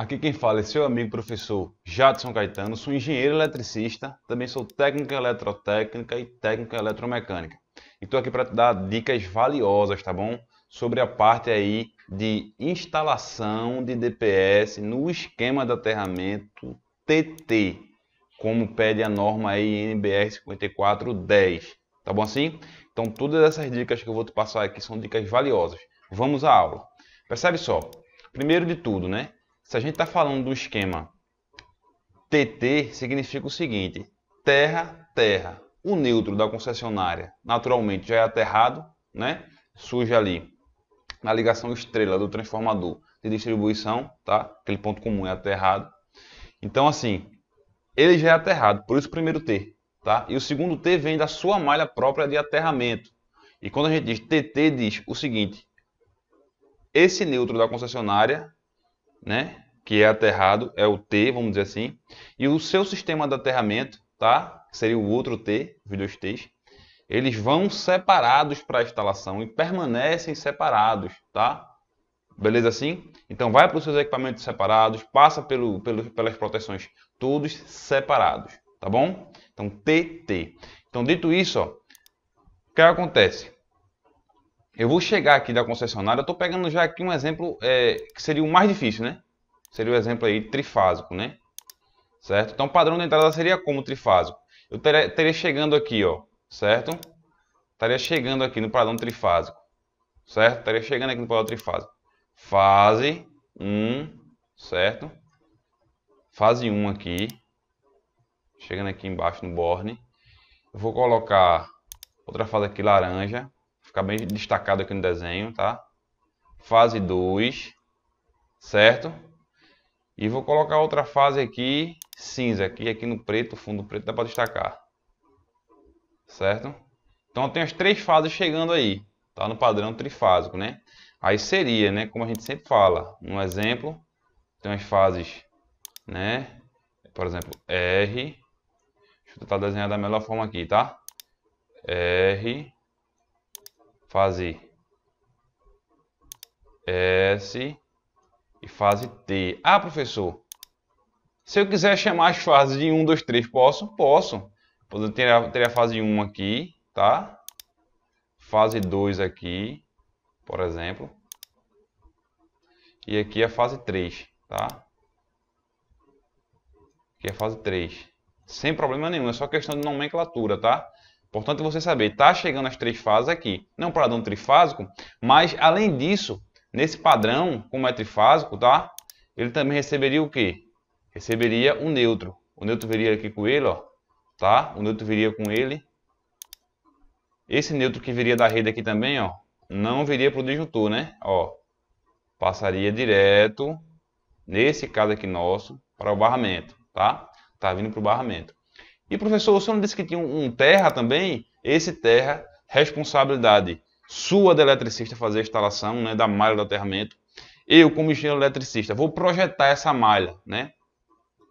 Aqui quem fala é seu amigo professor Jadson Caetano, sou engenheiro eletricista, também sou técnico em eletrotécnica e técnico em eletromecânica. E estou aqui para te dar dicas valiosas, tá bom? Sobre a parte aí de instalação de DPS no esquema de aterramento TT, como pede a norma aí NBR 5410, tá bom assim? Então todas essas dicas que eu vou te passar aqui são dicas valiosas. Vamos à aula. Percebe só, primeiro de tudo, né? Se a gente está falando do esquema TT, significa o seguinte: terra, terra. O neutro da concessionária naturalmente já é aterrado, né? Surge ali na ligação estrela do transformador de distribuição, tá? Aquele ponto comum é aterrado. Então, assim, ele já é aterrado, por isso o primeiro T, tá? E o segundo T vem da sua malha própria de aterramento. E quando a gente diz TT, diz o seguinte: esse neutro da concessionária né? Que é aterrado, é o T, vamos dizer assim. E o seu sistema de aterramento, tá? Que seria o outro T, os dois T's. Eles vão separados para a instalação e permanecem separados, tá? Beleza assim? Então vai para os seus equipamentos separados, passa pelo, pelo, pelas proteções, todos separados, tá bom? Então TT. Então dito isso, ó, o que acontece? Eu vou chegar aqui da concessionária, eu estou pegando já aqui um exemplo é, que seria o mais difícil, né? Seria o exemplo aí trifásico, né? Certo? Então, o padrão de entrada seria como trifásico? Eu teria, chegando aqui, ó, certo? Estaria chegando aqui no padrão trifásico, certo? Estaria chegando aqui no padrão trifásico. Fase 1, certo? Fase 1 aqui. Chegando aqui embaixo no borne. Eu vou colocar outra fase aqui laranja ficar bem destacado aqui no desenho, tá? Fase 2, certo? E vou colocar outra fase aqui, cinza, aqui, aqui no preto, fundo preto, dá para destacar. Certo? Então tem as três fases chegando aí, tá? No padrão trifásico, né? Aí seria, né? Como a gente sempre fala, um exemplo, tem as fases, né? Por exemplo, R. Deixa eu tentar desenhar da melhor forma aqui, tá? R fase S e fase T. Ah, professor, se eu quiser chamar as fases de 1, 2, 3, posso? Posso. Eu teria, teria a fase 1 aqui, tá? Fase 2 aqui, por exemplo. E aqui a é fase 3, tá? Aqui é a fase 3. Sem problema nenhum, é só questão de nomenclatura, tá? Importante você saber, está chegando as três fases aqui. Não para padrão trifásico, mas além disso, nesse padrão, como é trifásico, tá? Ele também receberia o quê? Receberia o um neutro. O neutro viria aqui com ele, ó. Tá? O neutro viria com ele. Esse neutro que viria da rede aqui também, ó. Não viria para o disjuntor, né? Ó. Passaria direto, nesse caso aqui nosso, para o barramento, tá? Tá vindo para o barramento. E professor, o senhor não disse que tinha um, terra também? Esse terra, responsabilidade sua da eletricista fazer a instalação né, da malha do aterramento. Eu, como engenheiro eletricista, vou projetar essa malha, né?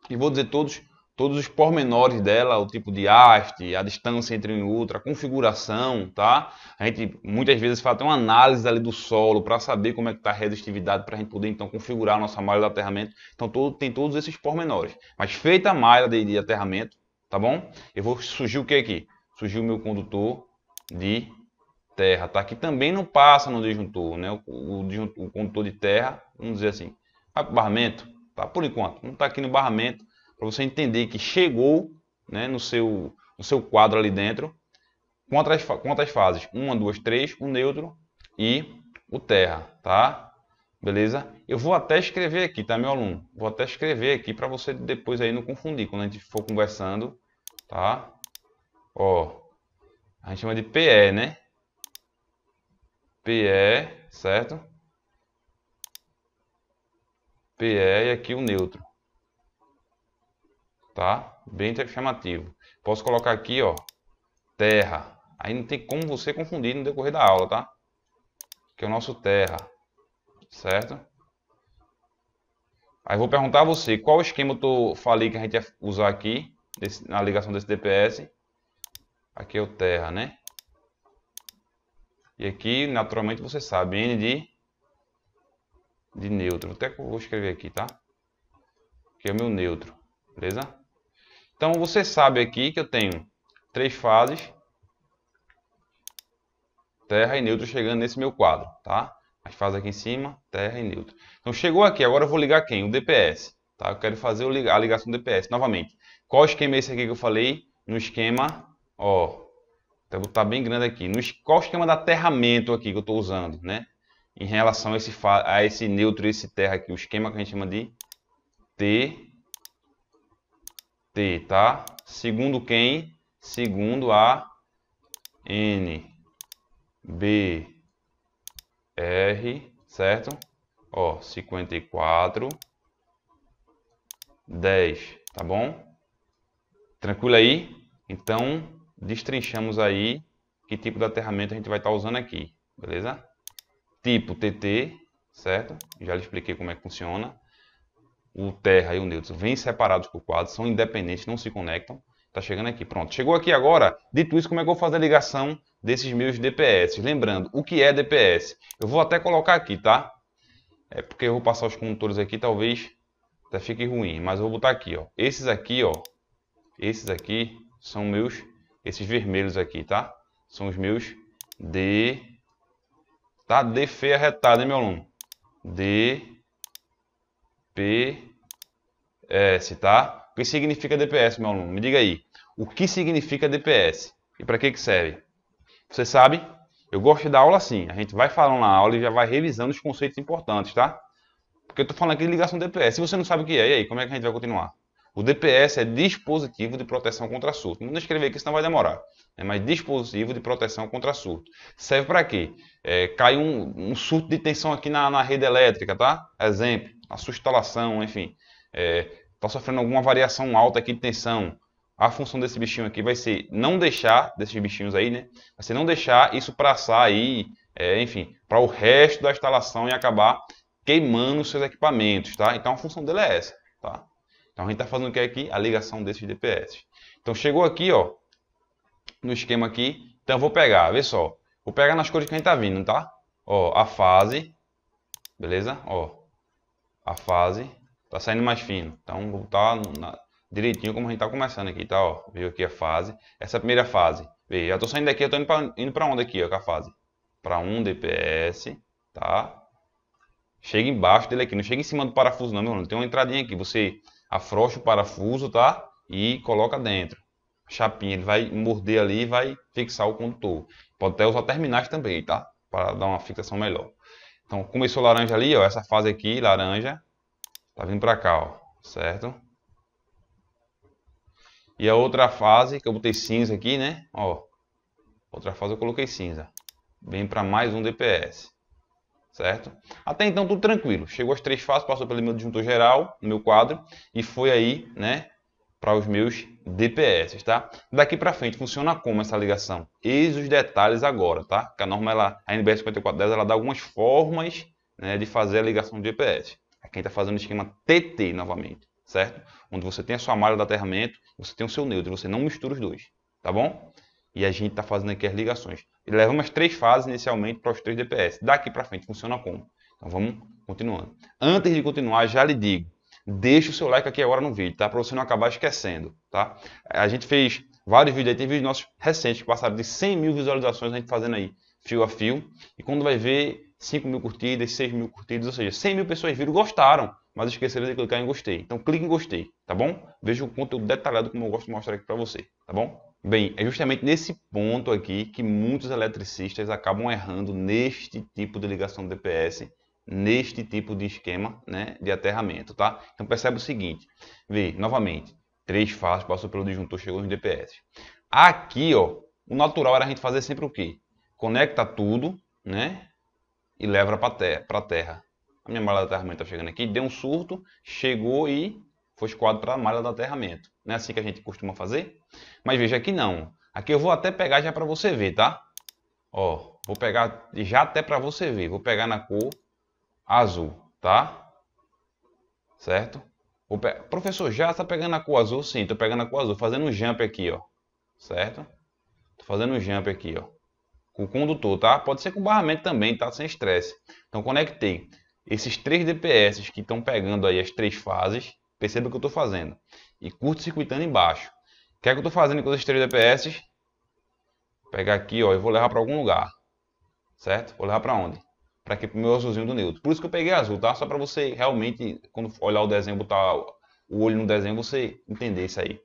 E vou dizer todos, todos os pormenores dela, o tipo de haste, a distância entre um e outro, a configuração, tá? A gente muitas vezes faz até uma análise ali do solo para saber como é que está a resistividade para a gente poder então configurar a nossa malha de aterramento. Então todo, tem todos esses pormenores. Mas feita a malha de, de aterramento, tá bom? Eu vou surgir o que aqui? Surgiu o meu condutor de terra, tá? Que também não passa no disjuntor, né? O, o, o condutor de terra, vamos dizer assim, ah, barramento, tá? Por enquanto, não tá aqui no barramento, para você entender que chegou, né, no seu, no seu quadro ali dentro, quantas, quantas fases? Uma, duas, três, o neutro e o terra, tá? Beleza? Eu vou até escrever aqui, tá, meu aluno? Vou até escrever aqui para você depois aí não confundir quando a gente for conversando, tá? Ó, a gente chama de PE, né? PE, certo? PE e aqui o neutro. Tá? Bem chamativo. Posso colocar aqui, ó, terra. Aí não tem como você confundir no decorrer da aula, tá? Que é o nosso terra certo? Aí vou perguntar a você, qual esquema eu falei que a gente ia usar aqui, desse, na ligação desse DPS? Aqui é o terra, né? E aqui, naturalmente, você sabe, N de, de neutro. Até vou escrever aqui, tá? Aqui é o meu neutro, beleza? Então, você sabe aqui que eu tenho três fases, terra e neutro chegando nesse meu quadro, tá? gente faz aqui em cima, terra e neutro. Então chegou aqui, agora eu vou ligar quem? O DPS. Tá? Eu quero fazer a ligação do DPS. Novamente, qual esquema é esse aqui que eu falei? No esquema, ó, vou então, botar tá bem grande aqui. No, qual o esquema de aterramento aqui que eu estou usando, né? Em relação a esse, a esse neutro e esse terra aqui, o esquema que a gente chama de T, T, tá? Segundo quem? Segundo a N, B, R, certo? Ó, 54, 10, tá bom? Tranquilo aí? Então, destrinchamos aí que tipo de aterramento a gente vai estar tá usando aqui, beleza? Tipo TT, certo? Já lhe expliquei como é que funciona. O terra e o neutro vêm separados por quadros, são independentes, não se conectam. Tá chegando aqui, pronto. Chegou aqui agora. Dito isso, como é que eu vou fazer a ligação desses meus DPS. Lembrando, o que é DPS? Eu vou até colocar aqui, tá? É porque eu vou passar os condutores aqui, talvez até fique ruim, mas eu vou botar aqui, ó. Esses aqui, ó, esses aqui são meus, esses vermelhos aqui, tá? São os meus D, tá? D feia retada, hein, meu aluno? D, P, S, tá? O que significa DPS, meu aluno? Me diga aí, o que significa DPS e para que que serve? Você sabe? Eu gosto de dar aula assim. A gente vai falando na aula e já vai revisando os conceitos importantes, tá? Porque eu tô falando aqui de ligação DPS. Se você não sabe o que é, e aí, como é que a gente vai continuar? O DPS é dispositivo de proteção contra surto. Não vou escrever aqui, senão vai demorar. é mais dispositivo de proteção contra surto. Serve para quê? É, cai um, um, surto de tensão aqui na, na rede elétrica, tá? Exemplo, a sua instalação, enfim. É, tá sofrendo alguma variação alta aqui de tensão a função desse bichinho aqui vai ser não deixar, desses bichinhos aí, né? Vai ser não deixar isso passar aí, é, enfim, para o resto da instalação e acabar queimando os seus equipamentos, tá? Então a função dele é essa, tá? Então a gente está fazendo o que aqui? A ligação desses DPS. Então chegou aqui, ó, no esquema aqui. Então eu vou pegar, vê só. Vou pegar nas cores que a gente tá vindo, tá? Ó, a fase, beleza? Ó, a fase tá saindo mais fino. Então vou botar na, direitinho como a gente tá começando aqui, tá? Ó, veio aqui a fase. Essa é a primeira fase. Veio, já tô saindo daqui, eu tô indo pra, indo pra onde aqui, ó, com a fase? Pra 1 DPS, tá? Chega embaixo dele aqui, não chega em cima do parafuso não, meu irmão. Tem uma entradinha aqui, você afrouxa o parafuso, tá? E coloca dentro. A chapinha, ele vai morder ali e vai fixar o condutor. Pode até usar terminais também, tá? Para dar uma fixação melhor. Então, começou laranja ali, ó, essa fase aqui, laranja. Tá vindo pra cá, ó, certo? E a outra fase, que eu botei cinza aqui, né? Ó, outra fase eu coloquei cinza. Vem para mais um DPS, certo? Até então tudo tranquilo. Chegou as três fases, passou pelo meu disjuntor geral, no meu quadro, e foi aí, né? Para os meus DPS, tá? Daqui para frente funciona como essa ligação? Eis os detalhes agora, tá? Porque a norma, ela, a NBR 5410, ela dá algumas formas né, de fazer a ligação de DPS. Aqui a gente está fazendo o esquema TT novamente certo? Onde você tem a sua malha do aterramento, você tem o seu neutro, você não mistura os dois, tá bom? E a gente está fazendo aqui as ligações. Leva umas três fases inicialmente para os três DPS. Daqui para frente funciona como? Então vamos continuando. Antes de continuar, já lhe digo, deixa o seu like aqui agora no vídeo, tá? Para você não acabar esquecendo, tá? A gente fez vários vídeos aí, tem vídeos nossos recentes que passaram de 100 mil visualizações a gente fazendo aí fio a fio. E quando vai ver 5 mil curtidas, 6 mil curtidas, ou seja, 100 mil pessoas viram, gostaram, mas esqueceram de clicar em gostei. Então clique em gostei, tá bom? Veja o conteúdo detalhado como eu gosto de mostrar aqui para você, tá bom? Bem, é justamente nesse ponto aqui que muitos eletricistas acabam errando neste tipo de ligação de DPS, neste tipo de esquema né, de aterramento, tá? Então percebe o seguinte, vê, novamente, três fases, passou pelo disjuntor, chegou nos DPS. Aqui, ó, o natural era a gente fazer sempre o quê? conecta tudo, né? E leva para terra, a terra. A minha malha de aterramento está chegando aqui, deu um surto, chegou e foi escoado para a malha de aterramento. Não é assim que a gente costuma fazer? Mas veja aqui não. Aqui eu vou até pegar já para você ver, tá? Ó, vou pegar já até para você ver. Vou pegar na cor azul, tá? Certo? Pe... Professor, já está pegando a cor azul? Sim, estou pegando a cor azul. Fazendo um jump aqui, ó. Certo? Estou fazendo um jump aqui, ó com o condutor, tá? Pode ser com barramento também, tá? Sem estresse. Então conectei esses três DPS que estão pegando aí as três fases. Perceba o que eu estou fazendo. E curto-circuitando embaixo. O que é que eu estou fazendo com esses três DPS? pegar aqui, ó, e vou levar para algum lugar. Certo? Vou levar para onde? Para aqui o meu azulzinho do neutro. Por isso que eu peguei azul, tá? Só para você realmente, quando olhar o desenho, botar o olho no desenho, você entender isso aí.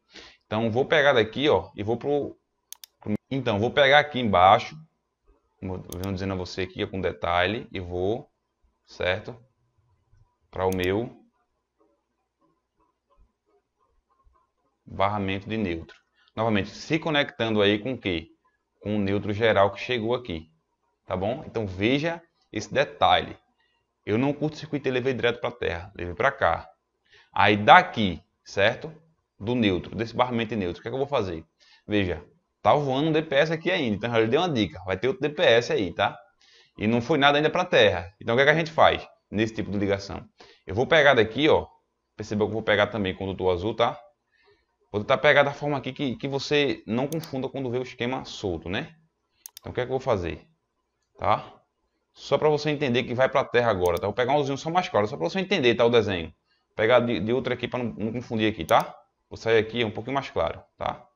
Então, vou pegar daqui, ó, e vou pro... Então, vou pegar aqui embaixo, venho dizendo a você aqui é com detalhe e vou, certo? Para o meu barramento de neutro. Novamente, se conectando aí com o quê? Com o neutro geral que chegou aqui, tá bom? Então veja esse detalhe. Eu não curto e levei direto para a terra, levei para cá. Aí daqui, certo? Do neutro, desse barramento de neutro, o que, é que eu vou fazer? Veja, Tá voando um DPS aqui ainda. Então, eu dei uma dica. Vai ter outro DPS aí, tá? E não foi nada ainda para terra. Então, o que, é que a gente faz nesse tipo de ligação? Eu vou pegar daqui, ó. Percebeu que eu vou pegar também condutor azul, tá? Vou tentar pegar da forma aqui que, que você não confunda quando vê o esquema solto, né? Então, o que é que eu vou fazer? Tá? Só para você entender que vai para terra agora, tá? Vou pegar um azulzinho só mais claro, só para você entender, tá? O desenho. Vou pegar de, de outra aqui para não, não confundir aqui, tá? Vou sair aqui é um pouquinho mais claro, tá?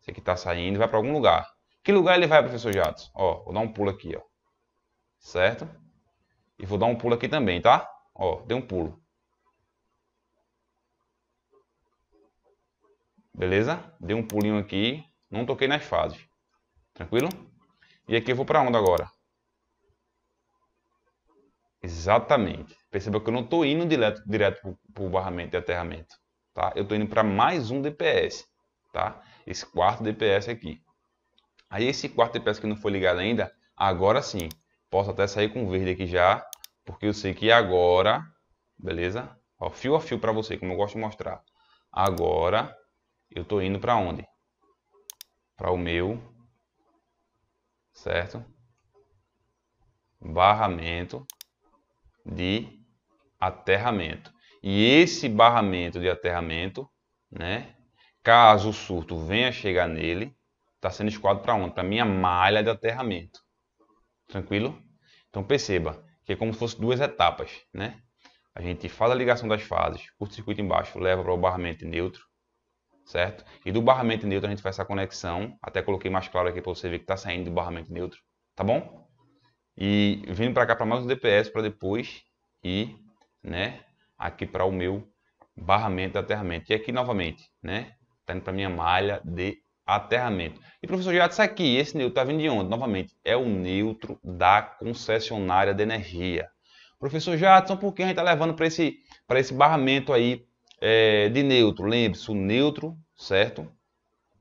Esse aqui está saindo, vai para algum lugar. Que lugar ele vai, professor Jatos? Ó, vou dar um pulo aqui, ó. Certo? E vou dar um pulo aqui também, tá? Ó, dei um pulo. Beleza? Dei um pulinho aqui, não toquei nas fases. Tranquilo? E aqui eu vou para onde agora? Exatamente. Perceba que eu não estou indo direto, direto para o barramento e aterramento. Tá? Eu estou indo para mais um DPS tá? Esse quarto DPS aqui. Aí esse quarto DPS que não foi ligado ainda, agora sim. Posso até sair com verde aqui já, porque eu sei que agora, beleza? Ó, fio a fio para você, como eu gosto de mostrar. Agora eu tô indo para onde? Para o meu, certo? Barramento de aterramento. E esse barramento de aterramento, né? Caso o surto venha chegar nele, está sendo escoado para onde? Para minha malha de aterramento. Tranquilo? Então perceba que é como se fosse duas etapas, né? A gente faz a ligação das fases, curto-circuito embaixo, leva para o barramento neutro, certo? E do barramento neutro a gente faz essa conexão, até coloquei mais claro aqui para você ver que está saindo do barramento neutro, tá bom? E vindo para cá para mais um DPS para depois ir, né, aqui para o meu barramento de aterramento. E aqui novamente, né, Está indo para minha malha de aterramento. E professor Gerato, isso aqui, esse neutro está vindo de onde? Novamente, é o neutro da concessionária de energia. Professor Jadson, por que a gente está levando para esse, esse barramento aí é, de neutro? Lembre-se, o neutro, certo?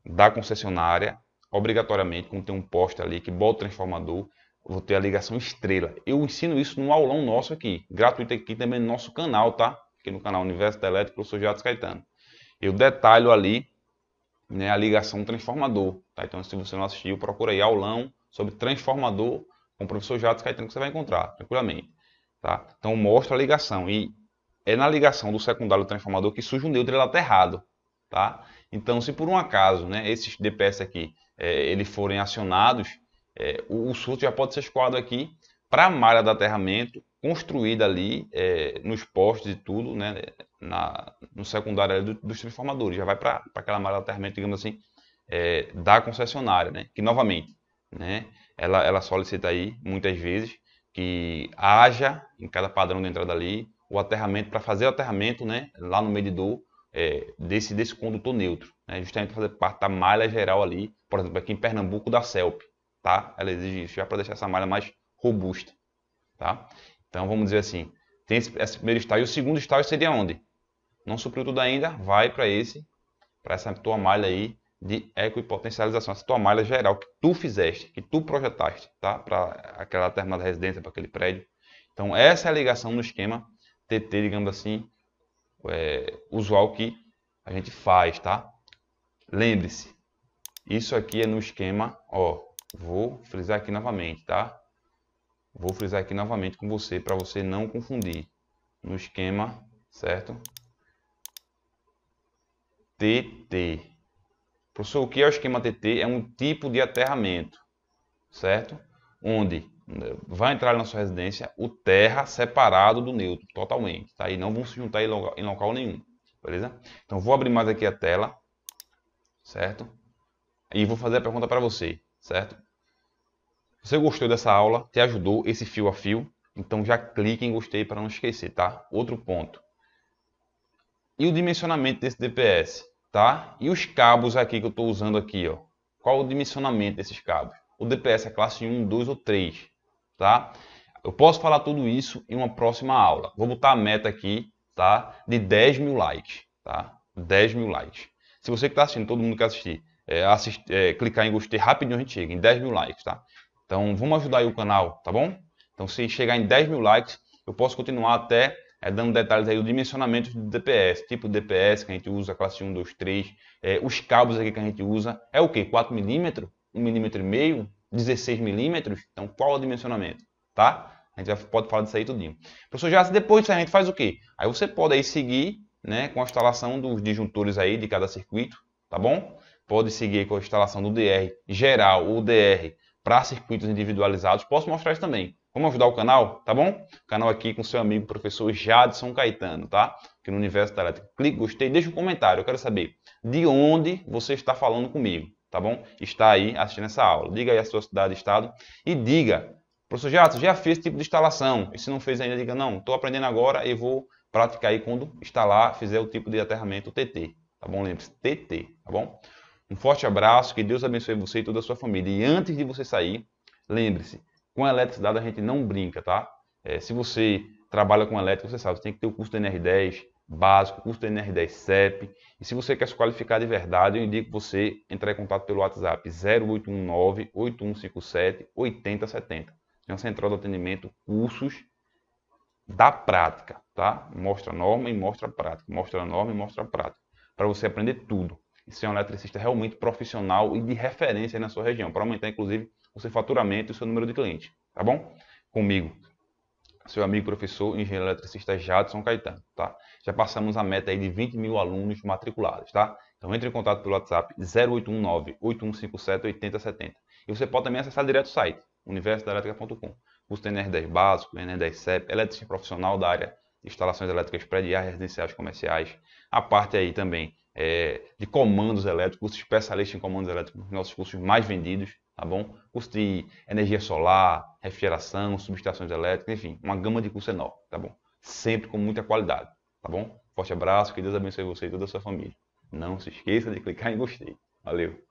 Da concessionária, obrigatoriamente, como tem um poste ali que bota o transformador, vou ter a ligação estrela. Eu ensino isso no aulão nosso aqui, gratuito aqui também no nosso canal, tá? Aqui no canal Universo Elétrico, professor Jadson Caetano. Eu detalho ali né, a ligação transformador. Tá? Então, se você não assistiu, procura aí aulão sobre transformador com o professor Jato Caetano que você vai encontrar, tranquilamente. Tá? Então, mostra a ligação. E é na ligação do secundário do transformador que surge um neutro aterrado. Tá? Então, se por um acaso né, esses DPS aqui é, eles forem acionados, é, o, o surto já pode ser escoado aqui para a malha de aterramento construída ali é, nos postes e tudo, né, na, no secundário do, dos transformadores, já vai para aquela de aterramento digamos assim, é, da concessionária, né? que novamente, né? ela, ela solicita aí, muitas vezes, que haja em cada padrão de entrada ali o aterramento, para fazer o aterramento né? lá no medidor é, desse, desse condutor neutro, né? justamente para fazer parte da malha geral ali, por exemplo, aqui em Pernambuco da CELP, tá? ela exige isso, já para deixar essa malha mais robusta. Tá? Então vamos dizer assim, tem esse, esse primeiro estágio, e o segundo estágio seria onde? não supriu tudo ainda, vai para esse, para essa tua malha aí de equipotencialização, essa tua malha geral que tu fizeste, que tu projetaste, tá? Para aquela determinada residência, para aquele prédio. Então, essa é a ligação no esquema TT, digamos assim, é, usual que a gente faz, tá? Lembre-se, isso aqui é no esquema, ó, vou frisar aqui novamente, tá? Vou frisar aqui novamente com você, para você não confundir. No esquema, certo? TT. Professor, o que é o esquema TT? É um tipo de aterramento, certo? Onde eh, vai entrar na sua residência o terra separado do neutro, totalmente, tá? E não vão se juntar em local, em local nenhum, beleza? Então, vou abrir mais aqui a tela, certo? E vou fazer a pergunta para você, certo? Você gostou dessa aula? Te ajudou esse fio a fio? Então já clique em gostei para não esquecer, tá? Outro ponto e o dimensionamento desse DPS, tá? E os cabos aqui que eu estou usando aqui, ó. Qual o dimensionamento desses cabos? O DPS é classe 1, 2 ou 3, tá? Eu posso falar tudo isso em uma próxima aula. Vou botar a meta aqui, tá? De 10 mil likes, tá? 10 mil likes. Se você que está assistindo, todo mundo que assistir, é, é, clicar em gostei rapidinho a gente chega em 10 mil likes, tá? Então vamos ajudar aí o canal, tá bom? Então se chegar em 10 mil likes, eu posso continuar até é, dando detalhes aí do dimensionamento do DPS, tipo DPS que a gente usa, classe 1, 2, 3, é, os cabos aqui que a gente usa, é o que? 4 mm 1 milímetro e meio? 16 milímetros? Então qual o dimensionamento, tá? A gente já pode falar disso aí tudinho. Professor Jace, depois disso a gente faz o que Aí você pode aí seguir né, com a instalação dos disjuntores aí de cada circuito, tá bom? Pode seguir com a instalação do DR geral ou DR para circuitos individualizados. Posso mostrar isso também. Vamos ajudar o canal, tá bom? O canal aqui com seu amigo professor Jadson Caetano, tá? Que no Universo da Elétrica. Clique gostei, deixa um comentário, eu quero saber de onde você está falando comigo, tá bom? Está aí assistindo essa aula. Diga aí a sua cidade, estado e diga, professor Jadson, já fez esse tipo de instalação? E se não fez ainda, diga, não, estou aprendendo agora e vou praticar aí quando instalar, fizer o tipo de aterramento TT, tá bom? Lembre-se, TT, tá bom? Um forte abraço, que Deus abençoe você e toda a sua família. E antes de você sair, lembre-se, com eletricidade a gente não brinca, tá? É, se você trabalha com elétrica, você sabe, você tem que ter o curso NR10 básico, curso do NR10 CEP. E se você quer se qualificar de verdade, eu indico você entrar em contato pelo WhatsApp 0819-8157-8070. Tem uma central de atendimento, cursos da prática, tá? Mostra a norma e mostra a prática, mostra a norma e mostra a prática, para você aprender tudo e ser um eletricista realmente profissional e de referência na sua região, para aumentar, inclusive, o seu faturamento e o seu número de clientes, tá bom? Comigo, seu amigo professor, engenheiro eletricista Jadson Caetano, tá? Já passamos a meta aí de 20 mil alunos matriculados, tá? Então entre em contato pelo WhatsApp 0819-8157-8070. E você pode também acessar direto o site, universidadelétrica.com. Curso NR10 básico, NR10 CEP, eletricista profissional da área de instalações elétricas prediais, residenciais, comerciais. A parte aí também é, de comandos elétricos, curso especialista em comandos elétricos, nossos cursos mais vendidos, tá bom? Curso de energia solar, refrigeração, subestações elétricas, enfim, uma gama de cursos enorme, tá bom? Sempre com muita qualidade, tá bom? Forte abraço, que Deus abençoe você e toda a sua família. Não se esqueça de clicar em gostei. Valeu!